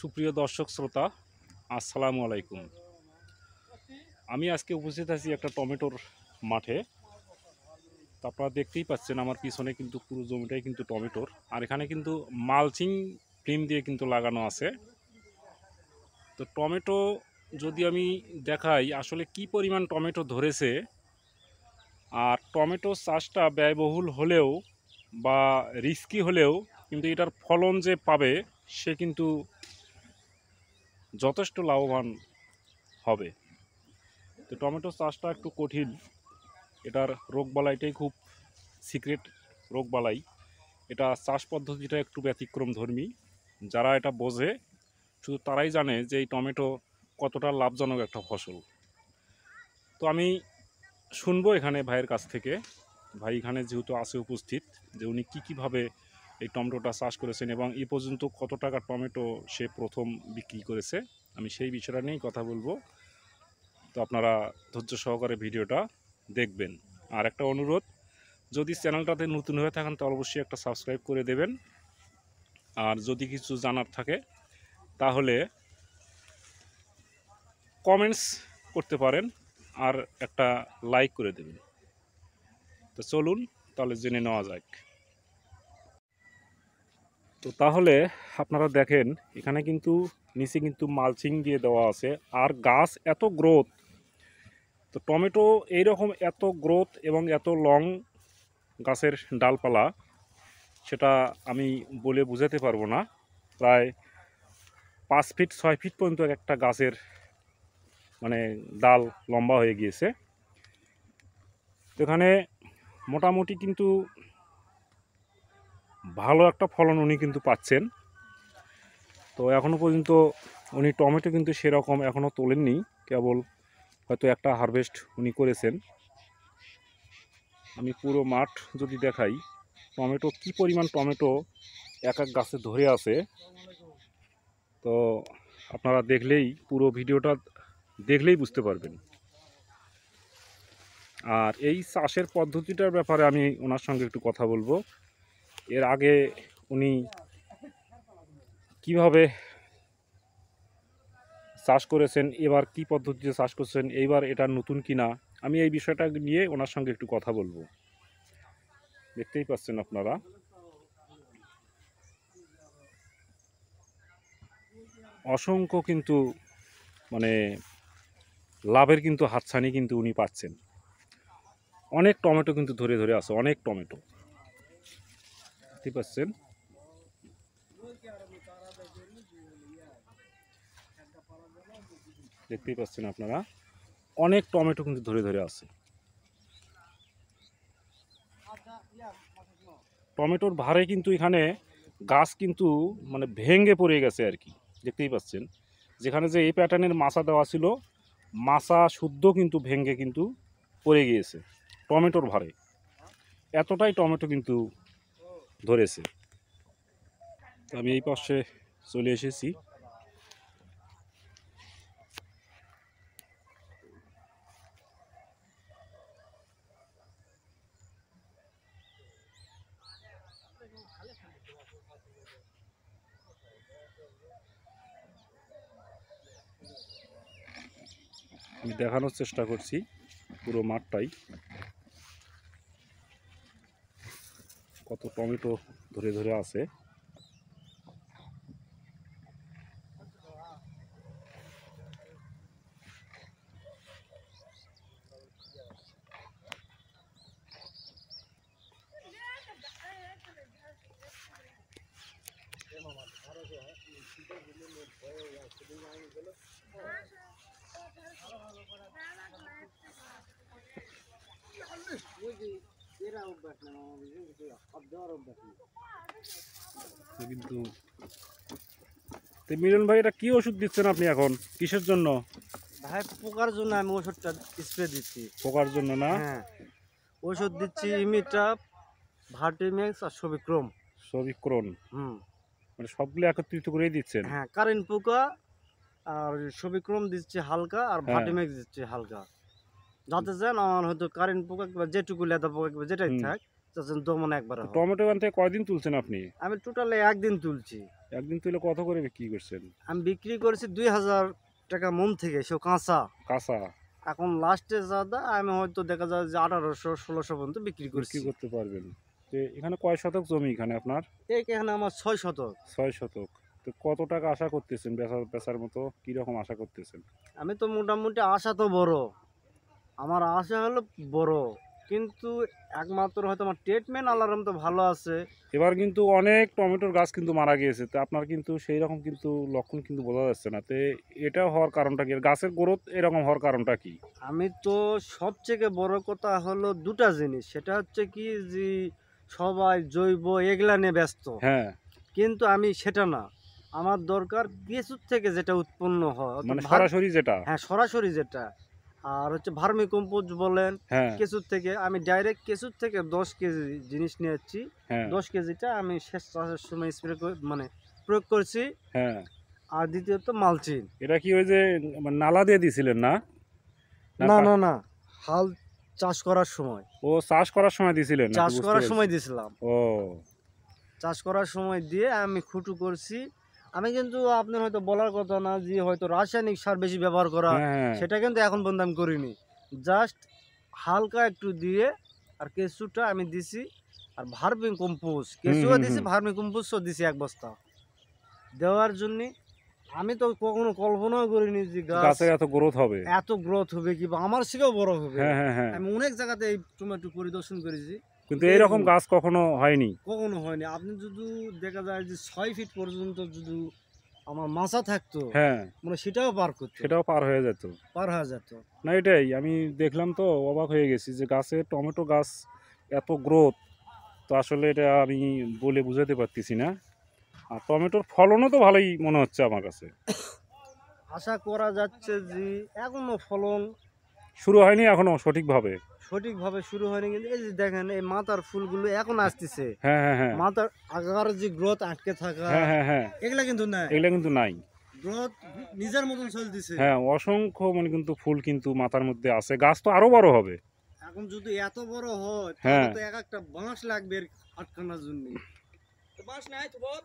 সুপ্রিয় দর্শক শ্রোতা আসসালামু আলাইকুম আমি আজকে উপস্থিত আছি একটা টমেটোর মাঠে তো আপনারা দেখতেই পাচ্ছেন আমার পিছনে কিন্তু পুরো জমিটাই কিন্তু টমেটোর আর এখানে কিন্তু মালচিং ফিল্ম দিয়ে কিন্তু লাগানো আছে তো টমেটো যদি আমি দেখাই আসলে কি পরিমাণ টমেটো ধরেছে আর টমেটো চাষটা ব্যয়বহুল হলেও বা রিস্কি হলেও কিন্তু এটার ফলন যে পাবে সে কিন্তু যথেষ্ট লাভবান হবে তো টমেটো চাষটা একটু কঠিন এটার রোগবালাইটাই খুব সিক্রেট রোগবালাই এটা চাষ পদ্ধতিটা একটু ব্যতিক্রম ধর্মী যারা এটা বোঝে শুধু তারাই জানে যে এই টমেটো কতটা লাভজনক একটা ফসল তো আমি শুনবো এখানে ভাইয়ের কাছ থেকে ভাই এখানে যেহেতু আছে উপস্থিত যে উনি কী কীভাবে এই টমেটোটা চাষ করেছেন এবং এ পর্যন্ত কত টাকার টমেটো সে প্রথম বিক্রি করেছে আমি সেই বিষয়টা নিয়েই কথা বলবো তো আপনারা ধৈর্য সহকারে ভিডিওটা দেখবেন আর একটা অনুরোধ যদি চ্যানেলটাতে নতুন হয়ে থাকেন তো অবশ্যই একটা সাবস্ক্রাইব করে দেবেন আর যদি কিছু জানার থাকে তাহলে কমেন্টস করতে পারেন আর একটা লাইক করে দেবেন তো চলুন তাহলে জেনে নেওয়া যাক তো তাহলে আপনারা দেখেন এখানে কিন্তু নিচে কিন্তু মালচিং দিয়ে দেওয়া আছে আর গাছ এত গ্রোথ তো টমেটো এইরকম এত গ্রোথ এবং এত লং গাছের ডালপালা সেটা আমি বলে বুঝাতে পারবো না প্রায় পাঁচ ফিট ছয় ফিট পর্যন্ত একটা গাছের মানে ডাল লম্বা হয়ে গিয়েছে এখানে মোটামুটি কিন্তু ভালো একটা ফলন উনি কিন্তু পাচ্ছেন তো এখনও পর্যন্ত উনি টমেটো কিন্তু সেরকম এখনও তোলেননি কেবল হয়তো একটা হারভেস্ট উনি করেছেন আমি পুরো মাঠ যদি দেখাই টমেটো কি পরিমাণ টমেটো এক এক গাছে ধরে আছে তো আপনারা দেখলেই পুরো ভিডিওটা দেখলেই বুঝতে পারবেন আর এই চাষের পদ্ধতিটার ব্যাপারে আমি ওনার সঙ্গে একটু কথা বলবো এর আগে উনি কিভাবে চাষ করেছেন এবার কি পদ্ধতিতে চাষ করছেন এইবার এটা নতুন কিনা আমি এই বিষয়টা নিয়ে ওনার সঙ্গে একটু কথা বলবো দেখতেই পাচ্ছেন আপনারা অসংখ্য কিন্তু মানে লাভের কিন্তু হাতছানি কিন্তু উনি পাচ্ছেন অনেক টমেটো কিন্তু ধরে ধরে আছে অনেক টমেটো দেখতে পাচ্ছেন দেখতেই পাচ্ছেন আপনারা অনেক টমেটো কিন্তু ধরে ধরে আছে টমেটোর ভারে কিন্তু এখানে গাছ কিন্তু মানে ভেঙে পড়ে গেছে আর কি দেখতেই পাচ্ছেন যেখানে যে এই প্যাটার্নের মাছা দেওয়া ছিল মাছা শুদ্ধ কিন্তু ভেঙে কিন্তু পড়ে গিয়েছে টমেটোর ভারে এতটাই টমেটো কিন্তু ধরেছে তো আমি এই পাশে চলে এসেছি আমি দেখানোর চেষ্টা করছি পুরো মাঠটাই कत टमेटो धरे धरे आ কিন্তু মিলন ভাই এটা কি ওষুধ দিচ্ছেন আপনি এখন কিসের জন্য ভাই পোকার জন্য আমি ওষুধটা স্প্রে দিচ্ছি পোকার জন্য না হ্যাঁ। ওষুধ দিচ্ছি ইমিটা ভার্টিমেক্স আর সবিক্রম সবিক্রম হুম মানে সবগুলো একত্রিত করে দিচ্ছেন হ্যাঁ কারেন্ট পোকা আর সবিক্রম দিচ্ছে হালকা আর ভার্টিমেক্স হ্যাঁ। দিচ্ছে হালকা যাতে যান আমার হয়তো কারেন্ট পোকা কিংবা যেটুকু লেদা পোকা কিংবা যেটাই থাক চাচ্ছেন দমন একবার টমেটো গান থেকে কয়দিন তুলছেন আপনি আমি টোটালে একদিন তুলছি একদিন তুলে কত করে বিক্রি করছেন আমি বিক্রি করেছি দুই হাজার টাকা মন থেকে সে কাঁচা কাঁচা এখন লাস্টে দাদা আমি হয়তো দেখা যায় যে আঠারোশো ষোলোশো পর্যন্ত বিক্রি করছি করতে পারবেন এখানে কয় শতক জমি এখানে আপনার এখানে আমার ছয় শতক ছয় শতক তো কত টাকা আশা করতেছেন বেচার বেচার মতো কীরকম আশা করতেছেন আমি তো মোটামুটি আশা তো বড় আমার আশা হলো বড় কিন্তু একমাত্র হয়তো আমার ট্রিটমেন্ট আলারম তো ভালো আছে এবার কিন্তু অনেক টমেটোর গাছ কিন্তু মারা গিয়েছে তো আপনার কিন্তু সেই রকম কিন্তু লক্ষণ কিন্তু বোঝা যাচ্ছে না তো এটা হওয়ার কারণটা কি গাছের গ্রোথ এরকম হওয়ার কারণটা কি আমি তো সবথেকে বড় কথা হলো দুটা জিনিস সেটা হচ্ছে কি যে সবাই জৈব এগুলা নিয়ে ব্যস্ত হ্যাঁ কিন্তু আমি সেটা না আমার দরকার কেঁচুর থেকে যেটা উৎপন্ন হয় মানে সরাসরি যেটা হ্যাঁ সরাসরি যেটা আর হচ্ছে ভার্মি কম্পোজ বলেন হ্যাঁ। কেঁচুর থেকে আমি ডাইরেক্ট কেঁচুর থেকে দশ কেজি জিনিস নিয়ে যাচ্ছি হ্যাঁ। দশ কেজিটা আমি শেষ চাষের সময় স্প্রে মানে প্রয়োগ করছি হ্যাঁ। আর দ্বিতীয়ত মালচিন এটা কি ওই যে মানে নালা দিয়ে দিছিলেন না না না না হাল চাষ করার সময় ও চাষ করার সময় দিছিলেন চাষ করার সময় দিছিলাম ও চাষ করার সময় দিয়ে আমি খুঁটু করছি আমি কিন্তু আপনার হয়তো বলার কথা না যে হয়তো রাসায়নিক সার বেশি ব্যবহার করা হ্যাঁ। সেটা কিন্তু এখন পর্যন্ত আমি করিনি জাস্ট হালকা একটু দিয়ে আর কেঁচুটা আমি দিছি আর ভার্মিং কম্পোজ কেঁচুও দিছি ভার্মিং কম্পোজও দিছি এক বস্তা দেওয়ার জন্যে আমি তো কখনো কল্পনাও করিনি যে গাছে এত গ্রোথ হবে এত গ্রোথ হবে কি আমার সেও বড় হবে হ্যাঁ, হ্যাঁ, আমি অনেক জায়গাতে এই টমেটো পরিদর্শন করেছি কিন্তু এরকম গাছ কখনো হয়নি কখনো হয়নি আপনি যদি দেখা যায় যে ছয় ফিট পর্যন্ত যদি আমার মাছা থাকতো হ্যাঁ মানে সেটাও পার করতো সেটাও পার হয়ে যেত পার হয়ে যেত না এটাই আমি দেখলাম তো অবাক হয়ে গেছি যে গাছে টমেটো গাছ এত গ্রোথ তো আসলে এটা আমি বলে বুঝাতে পারতেছি না আর টমেটোর ফলনও তো ভালোই মনে হচ্ছে আমার কাছে আশা করা যাচ্ছে যে এখনও ফলন শুরু হয়নি এখনো সঠিকভাবে সঠিকভাবে শুরু হয়নি কিন্তু এই যে দেখেন এই মাথার ফুলগুলো এখন আসতেছে হ্যাঁ হ্যাঁ হ্যাঁ মাথার আগার যে গ্রোথ আটকে থাকা হ্যাঁ হ্যাঁ হ্যাঁ এগুলা কিন্তু নাই এগুলা কিন্তু নাই গ্রোথ নিজের মতন চলতেছে হ্যাঁ অসংখ্য মানে কিন্তু ফুল কিন্তু মাথার মধ্যে আছে গাছ তো আরো বড় হবে এখন যদি এত বড় হয় তাহলে হ্যাঁ। তো এক একটা বাঁশ লাগবে আটকানোর জন্য বাঁশ নাই তো বহুত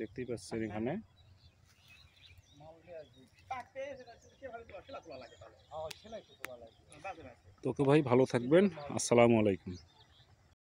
দেখতেই পাচ্ছেন এখানে তোকে ভাই ভালো থাকবেন আসসালামু আলাইকুম